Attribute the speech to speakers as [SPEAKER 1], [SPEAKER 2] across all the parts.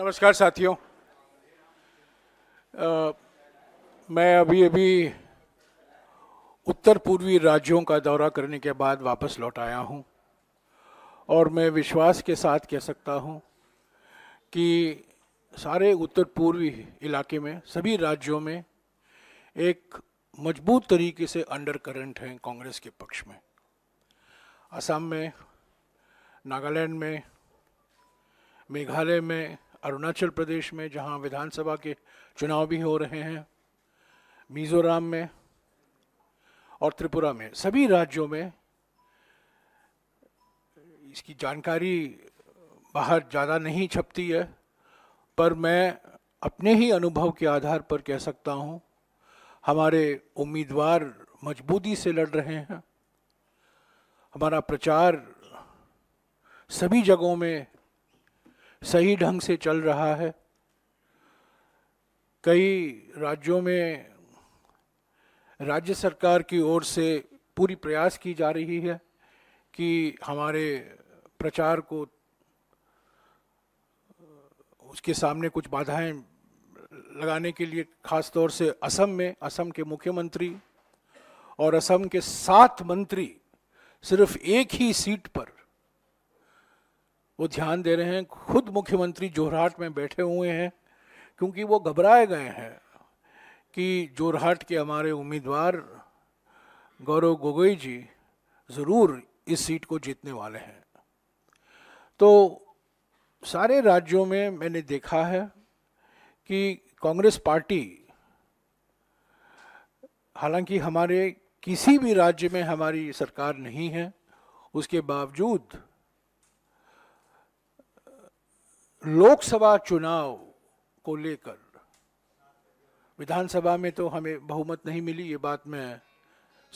[SPEAKER 1] नमस्कार साथियों आ, मैं अभी अभी उत्तर पूर्वी राज्यों का दौरा करने के बाद वापस लौट आया हूं और मैं विश्वास के साथ कह सकता हूं कि सारे उत्तर पूर्वी इलाके में सभी राज्यों में एक मजबूत तरीके से अंडर करंट हैं कांग्रेस के पक्ष में असम में नागालैंड में मेघालय में अरुणाचल प्रदेश में जहां विधानसभा के चुनाव भी हो रहे हैं मिज़ोरम में और त्रिपुरा में सभी राज्यों में इसकी जानकारी बाहर ज़्यादा नहीं छपती है पर मैं अपने ही अनुभव के आधार पर कह सकता हूँ हमारे उम्मीदवार मजबूती से लड़ रहे हैं हमारा प्रचार सभी जगहों में सही ढंग से चल रहा है कई राज्यों में राज्य सरकार की ओर से पूरी प्रयास की जा रही है कि हमारे प्रचार को उसके सामने कुछ बाधाएं लगाने के लिए खास तौर से असम में असम के मुख्यमंत्री और असम के सात मंत्री सिर्फ एक ही सीट पर वो ध्यान दे रहे हैं खुद मुख्यमंत्री जोरहाट में बैठे हुए हैं क्योंकि वो घबराए गए हैं कि जोरहाट के हमारे उम्मीदवार गौरव गोगोई जी ज़रूर इस सीट को जीतने वाले हैं तो सारे राज्यों में मैंने देखा है कि कांग्रेस पार्टी हालांकि हमारे किसी भी राज्य में हमारी सरकार नहीं है उसके बावजूद लोकसभा चुनाव को लेकर विधानसभा में तो हमें बहुमत नहीं मिली ये बात मैं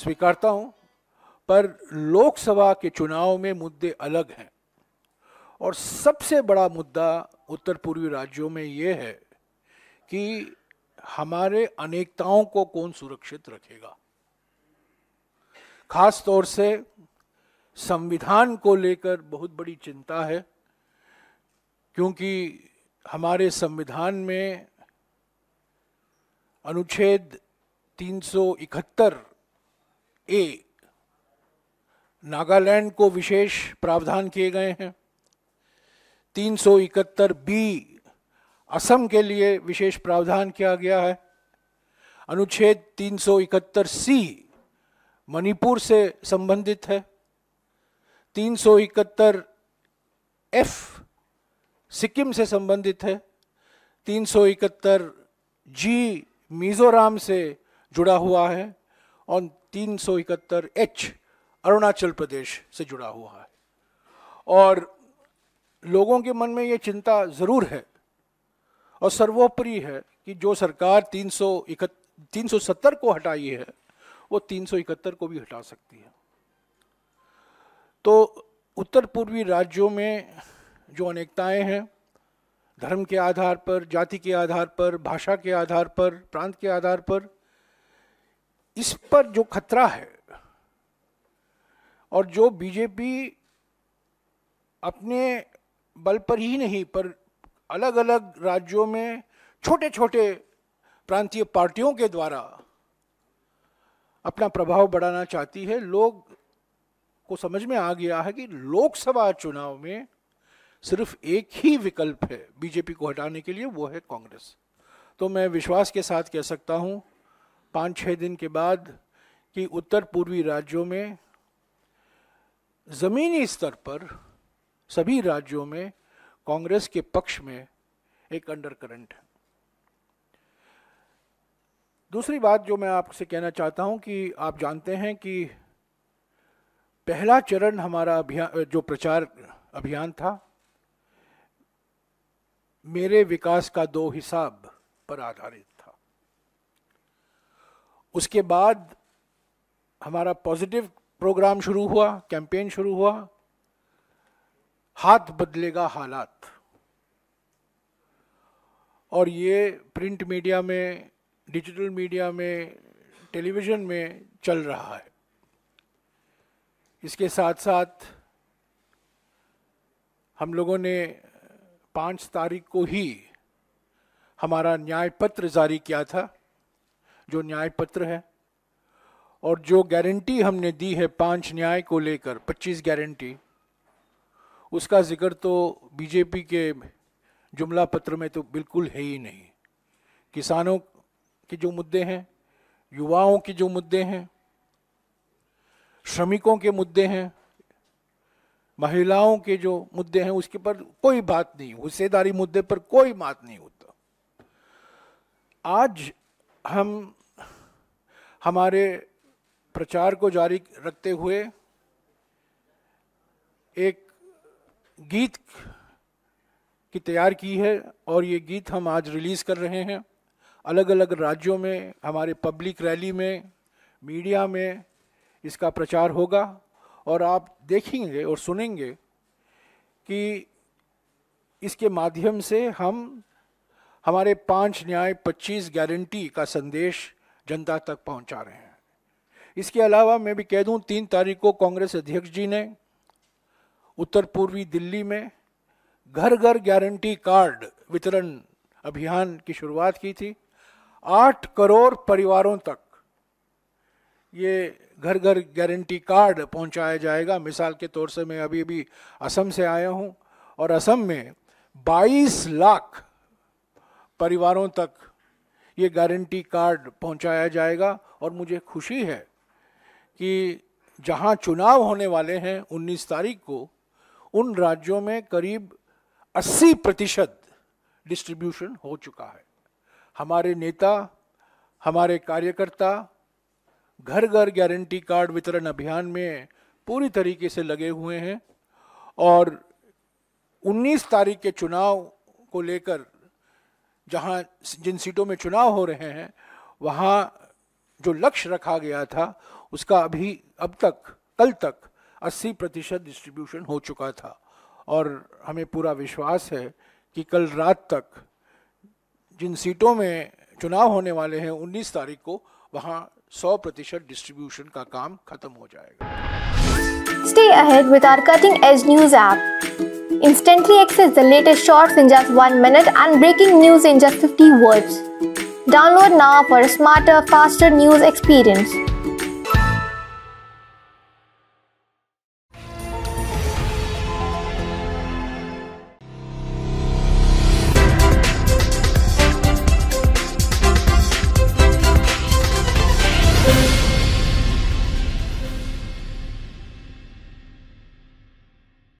[SPEAKER 1] स्वीकारता हूँ पर लोकसभा के चुनाव में मुद्दे अलग हैं और सबसे बड़ा मुद्दा उत्तर पूर्वी राज्यों में ये है कि हमारे अनेकताओं को कौन सुरक्षित रखेगा खास तौर से संविधान को लेकर बहुत बड़ी चिंता है क्योंकि हमारे संविधान में अनुच्छेद 371 ए नागालैंड को विशेष प्रावधान किए गए हैं 371 बी असम के लिए विशेष प्रावधान किया गया है अनुच्छेद 371 सी मणिपुर से संबंधित है 371 एफ सिक्किम से संबंधित है तीन जी मिजोराम से जुड़ा हुआ है और तीन एच अरुणाचल प्रदेश से जुड़ा हुआ है और लोगों के मन में ये चिंता ज़रूर है और सर्वोपरि है कि जो सरकार तीन तीन सौ सत्तर को हटाई है वो तीन सौ इकहत्तर को भी हटा सकती है तो उत्तर पूर्वी राज्यों में जो अनेकताएं हैं धर्म के आधार पर जाति के आधार पर भाषा के आधार पर प्रांत के आधार पर इस पर जो खतरा है और जो बीजेपी अपने बल पर ही नहीं पर अलग अलग राज्यों में छोटे छोटे प्रांतीय पार्टियों के द्वारा अपना प्रभाव बढ़ाना चाहती है लोग को समझ में आ गया है कि लोकसभा चुनाव में सिर्फ एक ही विकल्प है बीजेपी को हटाने के लिए वो है कांग्रेस तो मैं विश्वास के साथ कह सकता हूँ पाँच छः दिन के बाद कि उत्तर पूर्वी राज्यों में ज़मीनी स्तर पर सभी राज्यों में कांग्रेस के पक्ष में एक अंडर करंट है दूसरी बात जो मैं आपसे कहना चाहता हूं कि आप जानते हैं कि पहला चरण हमारा अभियान जो प्रचार अभियान था मेरे विकास का दो हिसाब पर आधारित था उसके बाद हमारा पॉजिटिव प्रोग्राम शुरू हुआ कैंपेन शुरू हुआ हाथ बदलेगा हालात और ये प्रिंट मीडिया में डिजिटल मीडिया में टेलीविज़न में चल रहा है इसके साथ साथ हम लोगों ने पाँच तारीख को ही हमारा न्याय पत्र जारी किया था जो न्याय पत्र है और जो गारंटी हमने दी है पांच न्याय को लेकर 25 गारंटी उसका जिक्र तो बीजेपी के जुमला पत्र में तो बिल्कुल है ही नहीं किसानों के जो मुद्दे हैं युवाओं के जो मुद्दे हैं श्रमिकों के मुद्दे हैं महिलाओं के जो मुद्दे हैं उसके पर कोई बात नहीं हिस्सेदारी मुद्दे पर कोई बात नहीं होता आज हम हमारे प्रचार को जारी रखते हुए एक गीत की तैयार की है और ये गीत हम आज रिलीज़ कर रहे हैं अलग अलग राज्यों में हमारे पब्लिक रैली में मीडिया में इसका प्रचार होगा और आप देखेंगे और सुनेंगे कि इसके माध्यम से हम हमारे पांच न्याय पच्चीस गारंटी का संदेश जनता तक पहुंचा रहे हैं इसके अलावा मैं भी कह दूं तीन तारीख को कांग्रेस अध्यक्ष जी ने उत्तर पूर्वी दिल्ली में घर घर गारंटी कार्ड वितरण अभियान की शुरुआत की थी आठ करोड़ परिवारों तक ये घर घर गारंटी कार्ड पहुंचाया जाएगा मिसाल के तौर से मैं अभी अभी असम से आया हूं और असम में 22 लाख परिवारों तक ये गारंटी कार्ड पहुंचाया जाएगा और मुझे खुशी है कि जहां चुनाव होने वाले हैं 19 तारीख को उन राज्यों में करीब 80 प्रतिशत डिस्ट्रीब्यूशन हो चुका है हमारे नेता हमारे कार्यकर्ता घर घर गारंटी कार्ड वितरण अभियान में पूरी तरीके से लगे हुए हैं और 19 तारीख के चुनाव को लेकर जहां जिन सीटों में चुनाव हो रहे हैं वहां जो लक्ष्य रखा गया था उसका अभी अब तक कल तक 80 प्रतिशत डिस्ट्रीब्यूशन हो चुका था और हमें पूरा विश्वास है कि कल रात तक जिन सीटों में चुनाव होने वाले हैं 19 तारीख को वहाँ 100 प्रतिशत डिस्ट्रीब्यूशन का काम खत्म हो जाएगा stay ahead with our cutting Instantly access the latest shorts in just 1 minute and breaking news in just 50 words. Download now for a smarter, faster news experience.